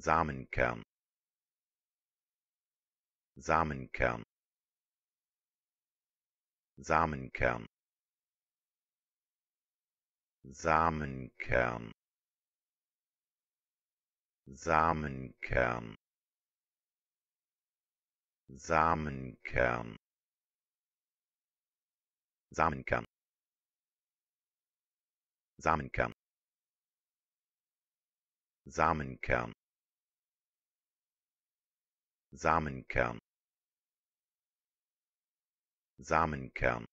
samenkern samenkern samenkern samenkern samenkern samenkern samenkern samenkern samenkern samenkern